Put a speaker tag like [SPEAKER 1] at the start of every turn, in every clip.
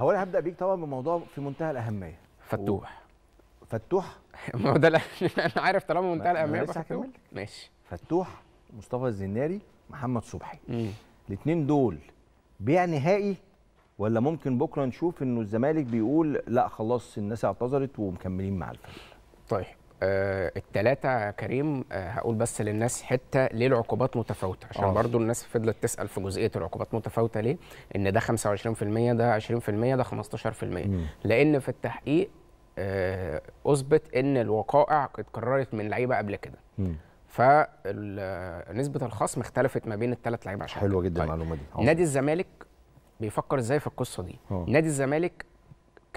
[SPEAKER 1] هو انا هبدا بيك طبعا بموضوع في منتهى الاهميه فتوح و... فتوح ما هو ده انا عارف طالما منتهى الاهميه بس هكمل ماشي فتوح مصطفى الزناري محمد صبحي الاثنين دول بيع نهائي ولا ممكن بكره نشوف انه الزمالك بيقول لا خلاص الناس اعتذرت ومكملين مع الفريق طيب آه، الثلاثه كريم آه، هقول بس للناس حته ليه العقوبات متفاوته عشان أوه. برضو الناس فضلت تسال في جزئيه العقوبات متفاوته ليه ان ده 25% ده 20% ده 15% مم. لان في التحقيق آه، اثبت ان الوقائع اتكررت من لعيبه قبل كده مم. فنسبه الخصم اختلفت ما بين الثلاث لعيبه عشان حلوه جدا طيب. المعلومه دي نادي الزمالك بيفكر ازاي في القصه دي أوه. نادي الزمالك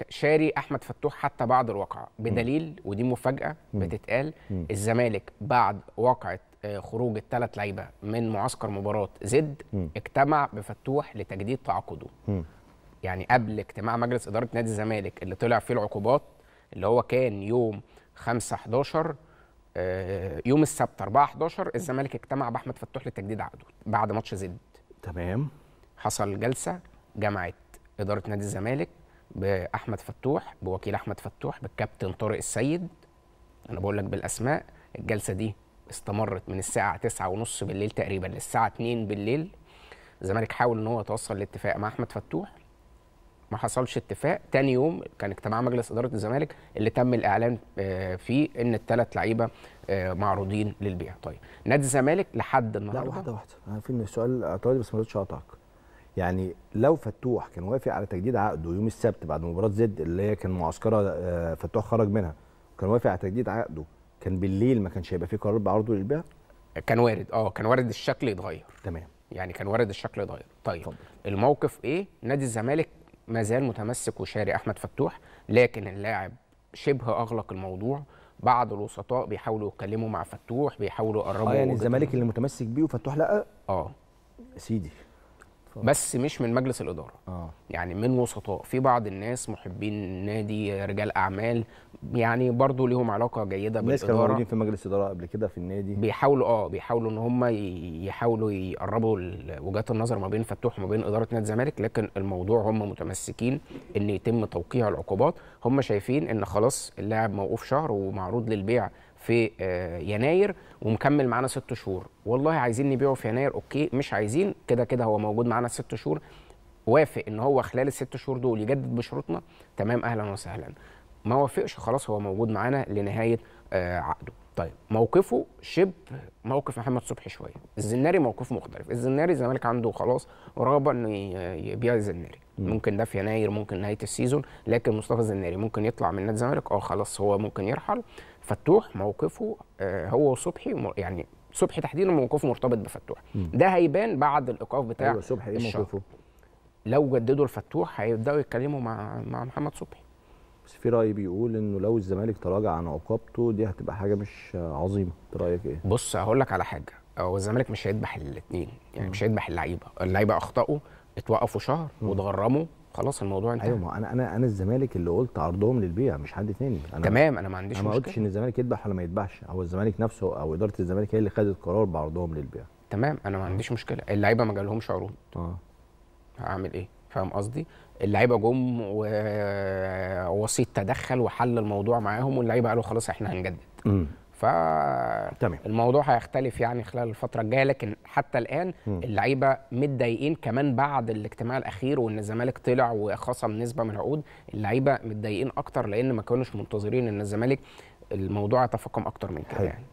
[SPEAKER 1] شاري احمد فتوح حتى بعد الواقعه بدليل ودي مفاجاه بتتقال الزمالك بعد واقعه آه، خروج الثلاث لعيبه من معسكر مباراه زد اجتمع بفتوح لتجديد تعاقده يعني قبل اجتماع مجلس اداره نادي الزمالك اللي طلع فيه العقوبات اللي هو كان يوم 5 11 آه، يوم السبت 4 11 الزمالك اجتمع باحمد فتوح لتجديد عقده بعد ماتش زد تمام حصل جلسه جمعت اداره نادي الزمالك باحمد فتوح بوكيل احمد فتوح بالكابتن طارق السيد انا بقول لك بالاسماء الجلسه دي استمرت من الساعه 9:30 بالليل تقريبا للساعه 2 بالليل الزمالك حاول ان هو يتوصل لاتفاق مع احمد فتوح ما حصلش اتفاق تاني يوم كان اجتماع مجلس اداره الزمالك اللي تم الاعلان آه، فيه ان الثلاث لعيبه آه، معروضين للبيع طيب نادي الزمالك لحد النهارده لا واحده واحده انا في سؤال اعتراضي بس ما رضيتش اقطعك يعني لو فتوح كان وافق على تجديد عقده يوم السبت بعد مباراه زد اللي هي كان معسكره آه، فتوح خرج منها كان وافق على تجديد عقده كان بالليل ما كانش هيبقى في قرار بعرضه للبيع كان وارد اه كان وارد الشكل يتغير تمام يعني كان وارد الشكل يتغير طيب فضل. الموقف ايه نادي الزمالك ما زال متمسك وشاري احمد فتوح لكن اللاعب شبه اغلق الموضوع بعض الوسطاء بيحاولوا يتكلموا مع فتوح بيحاولوا يقربوا آه يعني الزمالك اللي متمسك بيه وفتوح لا اه سيدي بس مش من مجلس الاداره آه. يعني من وسطاء في بعض الناس محبين النادي رجال اعمال يعني برضو ليهم علاقه جيده الناس بالاداره كانوا موجودين في مجلس الاداره قبل كده في النادي بيحاولوا اه بيحاولوا ان هم يحاولوا يقربوا وجهات النظر ما بين فتوح وما بين اداره نادي الزمالك لكن الموضوع هم متمسكين ان يتم توقيع العقوبات هم شايفين ان خلاص اللاعب موقوف شهر ومعروض للبيع في آه، يناير ومكمل معانا ست شهور والله عايزين نبيعه في يناير اوكي مش عايزين كده كده هو موجود معانا ست شهور وافق ان هو خلال الست شهور دول يجدد بشروطنا تمام اهلا وسهلا ما وافقش خلاص هو موجود معانا لنهايه آه، عقده طيب موقفه شبه موقف محمد صبحي شويه الزناري موقفه مختلف الزناري الزمالك عنده خلاص رغبه انه يبيع الزناري ممكن ده في يناير ممكن نهايه السيزون لكن مصطفى الزناري ممكن يطلع من نادي الزمالك اه خلاص هو ممكن يرحل فتوح موقفه آه، هو وصبحي يعني صبحي تحديدا موقفه مرتبط بفتوح ده هيبان بعد الايقاف بتاع ايوه صبحي ايه موقفه؟ لو جددوا الفتوح هيبداوا يتكلموا مع مع محمد صبحي بس في راي بيقول انه لو الزمالك تراجع عن عقوبته دي هتبقى حاجه مش عظيمه انت رايك ايه بص هقول لك على حاجه هو الزمالك مش هيدبح الاثنين يعني مش هيدبح اللعيبه اللعيبه اخطاوا اتوقفوا شهر واتغرموا خلاص الموضوع انتهى ايوه ما انا انا انا الزمالك اللي قلت عرضهم للبيع مش حد تاني أنا تمام انا ما عنديش أنا مشكله ما قلتش ان الزمالك يذبح ولا ما يذبحش هو الزمالك نفسه او اداره الزمالك هي اللي خدت قرار بعرضهم للبيع تمام انا ما عنديش مشكله اللعيبه ما جالهمش عروض اه هعمل ايه فاهم قصدي اللعيبه جم ووسيط تدخل وحل الموضوع معاهم واللعيبه قالوا خلاص احنا هنجدد فالموضوع هيختلف يعني خلال الفتره الجايه لكن حتى الان اللعيبه متضايقين كمان بعد الاجتماع الاخير وان الزمالك طلع وخصم نسبه من العقود اللعيبه متضايقين اكتر لان ما كانوش منتظرين ان الزمالك الموضوع يتفاقم اكتر من كده يعني